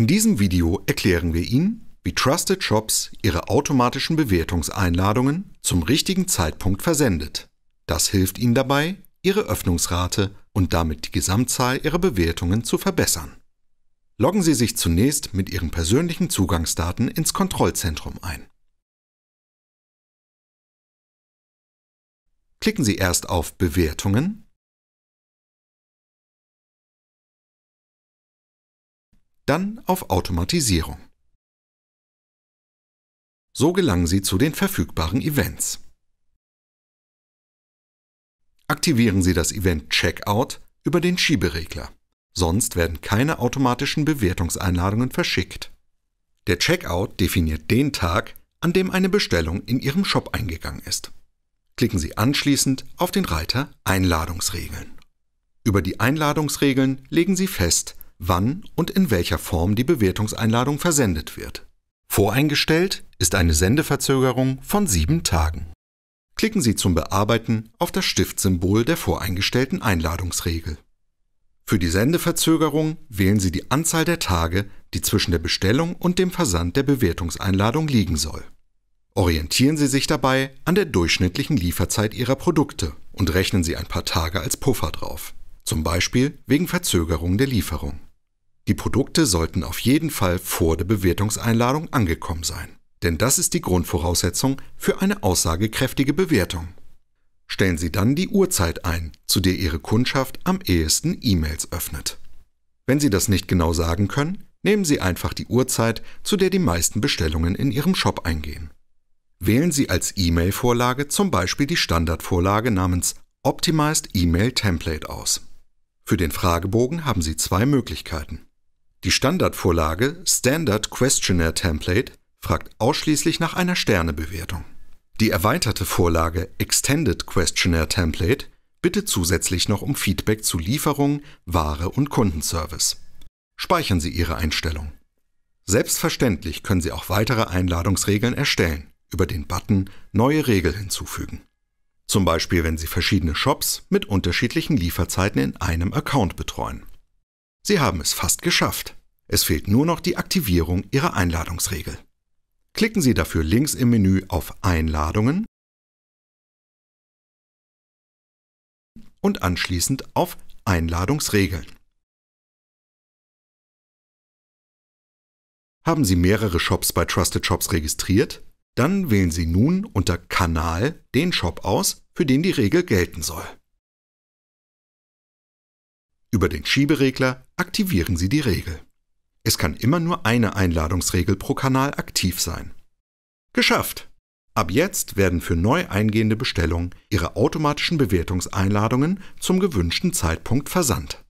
In diesem Video erklären wir Ihnen, wie Trusted Shops Ihre automatischen Bewertungseinladungen zum richtigen Zeitpunkt versendet. Das hilft Ihnen dabei, Ihre Öffnungsrate und damit die Gesamtzahl Ihrer Bewertungen zu verbessern. Loggen Sie sich zunächst mit Ihren persönlichen Zugangsdaten ins Kontrollzentrum ein. Klicken Sie erst auf Bewertungen dann auf Automatisierung. So gelangen Sie zu den verfügbaren Events. Aktivieren Sie das Event Checkout über den Schieberegler, sonst werden keine automatischen Bewertungseinladungen verschickt. Der Checkout definiert den Tag, an dem eine Bestellung in Ihrem Shop eingegangen ist. Klicken Sie anschließend auf den Reiter Einladungsregeln. Über die Einladungsregeln legen Sie fest, wann und in welcher Form die Bewertungseinladung versendet wird. Voreingestellt ist eine Sendeverzögerung von sieben Tagen. Klicken Sie zum Bearbeiten auf das Stiftsymbol der voreingestellten Einladungsregel. Für die Sendeverzögerung wählen Sie die Anzahl der Tage, die zwischen der Bestellung und dem Versand der Bewertungseinladung liegen soll. Orientieren Sie sich dabei an der durchschnittlichen Lieferzeit Ihrer Produkte und rechnen Sie ein paar Tage als Puffer drauf, zum Beispiel wegen Verzögerung der Lieferung. Die Produkte sollten auf jeden Fall vor der Bewertungseinladung angekommen sein, denn das ist die Grundvoraussetzung für eine aussagekräftige Bewertung. Stellen Sie dann die Uhrzeit ein, zu der Ihre Kundschaft am ehesten E-Mails öffnet. Wenn Sie das nicht genau sagen können, nehmen Sie einfach die Uhrzeit, zu der die meisten Bestellungen in Ihrem Shop eingehen. Wählen Sie als E-Mail-Vorlage zum Beispiel die Standardvorlage namens Optimized E-Mail Template aus. Für den Fragebogen haben Sie zwei Möglichkeiten. Die Standardvorlage Standard Questionnaire Template fragt ausschließlich nach einer Sternebewertung. Die erweiterte Vorlage Extended Questionnaire Template bittet zusätzlich noch um Feedback zu Lieferung, Ware und Kundenservice. Speichern Sie Ihre Einstellung. Selbstverständlich können Sie auch weitere Einladungsregeln erstellen, über den Button Neue Regel hinzufügen. Zum Beispiel, wenn Sie verschiedene Shops mit unterschiedlichen Lieferzeiten in einem Account betreuen. Sie haben es fast geschafft. Es fehlt nur noch die Aktivierung Ihrer Einladungsregel. Klicken Sie dafür links im Menü auf Einladungen und anschließend auf Einladungsregeln. Haben Sie mehrere Shops bei Trusted Shops registriert? Dann wählen Sie nun unter Kanal den Shop aus, für den die Regel gelten soll. Über den Schieberegler aktivieren Sie die Regel. Es kann immer nur eine Einladungsregel pro Kanal aktiv sein. Geschafft! Ab jetzt werden für neu eingehende Bestellungen Ihre automatischen Bewertungseinladungen zum gewünschten Zeitpunkt versandt.